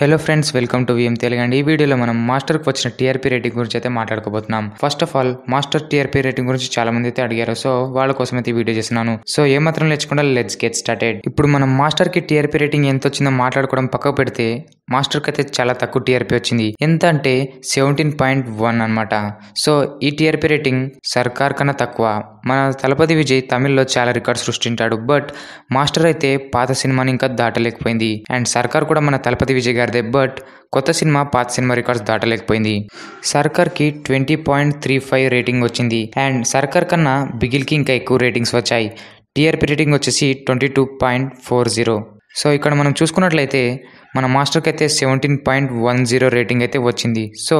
hello friends welcome to VM Telugu అండి ఈ వీడియోలో మనం మాస్టర్కి వచ్చిన టీఆర్పీ రేటింగ్ గురించి అయితే మాట్లాడుకోబోతున్నాం first of all master TRP rating గురించి చాలా మంది అయితే అడిగారు సో వాళ్ళ కోసం అయితే వీడియో చేస్తున్నాను సో ఏమాత్రం లేచకుండా లెట్స్ గెట్ స్టార్టెడ్ ఇప్పుడు మనం మాస్టర్కి టీఆర్పీ రేటింగ్ ఎంత వచ్చిందో మాట్లాడుకోవడం పక్కకు పెడితే మాస్టర్కి అయితే చాలా తక్కువ టీఆర్పీ వచ్చింది ఎంత అంటే సెవెంటీన్ పాయింట్ వన్ అనమాట సో ఈ టీఆర్పీ రేటింగ్ సర్కార్ కన్నా తక్కువ మన తలపతి విజయ్ తమిళ్లో చాలా రికార్డ్ సృష్టించాడు బట్ మాస్టర్ అయితే పాత సినిమాని ఇంకా దాటలేకపోయింది అండ్ సర్కార్ కూడా మన తలపతి విజయ్ గారిదే బట్ కొత్త సినిమా పాత సినిమా రికార్డ్స్ దాటలేకపోయింది సర్కార్కి twenty point three five rating వచ్చింది అండ్ సర్కార్ కన్నా బిగిల్కి ఇంకా ఎక్కువ రేటింగ్స్ వచ్చాయి టీఆర్పీ రేటింగ్ వచ్చేసి twenty two point four zero so ఇక్కడ మనం చూసుకున్నట్లయితే మన మాస్టర్కి అయితే seventeen point one zero rating అయితే వచ్చింది సో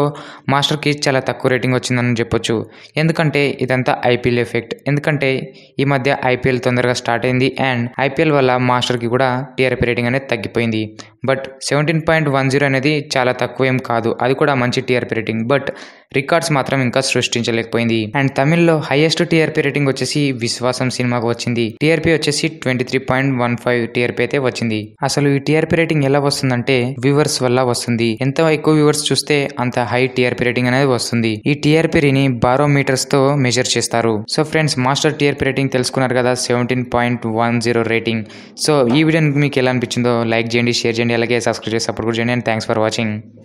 మాస్టర్కి చాలా తక్కువ రేటింగ్ వచ్చిందని చెప్పొచ్చు ఎందుకంటే ఇదంతా ఐపీఎల్ ఎఫెక్ట్ ఎందుకంటే ఈ మధ్య ఐపీఎల్ తొందరగా స్టార్ట్ అయింది అండ్ ఐపీఎల్ వల్ల మాస్టర్కి కూడా టీఆర్పీ రేటింగ్ అనేది తగ్గిపోయింది but seventeen point one zero అనేది చాలా తక్కువ ఏం కాదు అది కూడా మంచి టీఆర్పీ రేటింగ్ బట్ రికార్డ్స్ మాత్రం ఇంకా సృష్టించలేకపోయింది అండ్ తమిళ్లో హైయెస్ట్ టీఆర్పీ రేటింగ్ వచ్చేసి విశ్వాసం సినిమాకు వచ్చింది టీఆర్పీ వచ్చేసి twenty three point one five TRP అయితే వచ్చింది అసలు ఈ టీఆర్పీ రేటింగ్ ఎలా వస్తుంది వస్తుందంటే వ్యూవర్స్ వల్ల వస్తుంది ఎంత ఎక్కువ వ్యూవర్స్ చూస్తే అంత హై టీఆర్పీ రేటింగ్ అనేది వస్తుంది ఈ బారో బారోమీటర్స్ తో మెజర్ చేస్తారు so friends master TRP rating తెలుసుకున్నారు కదా seventeen point one zero rating so ఈ వీడియో మీకు ఎలా అనిపించిందో లైక్ చేయండి షేర్ చేయండి అలాగే సబ్స్క్రైబ్ చేసి సపోర్ట్ కూడా చేయండి అండ్ థ్యాంక్స్ ఫర్ వాచింగ్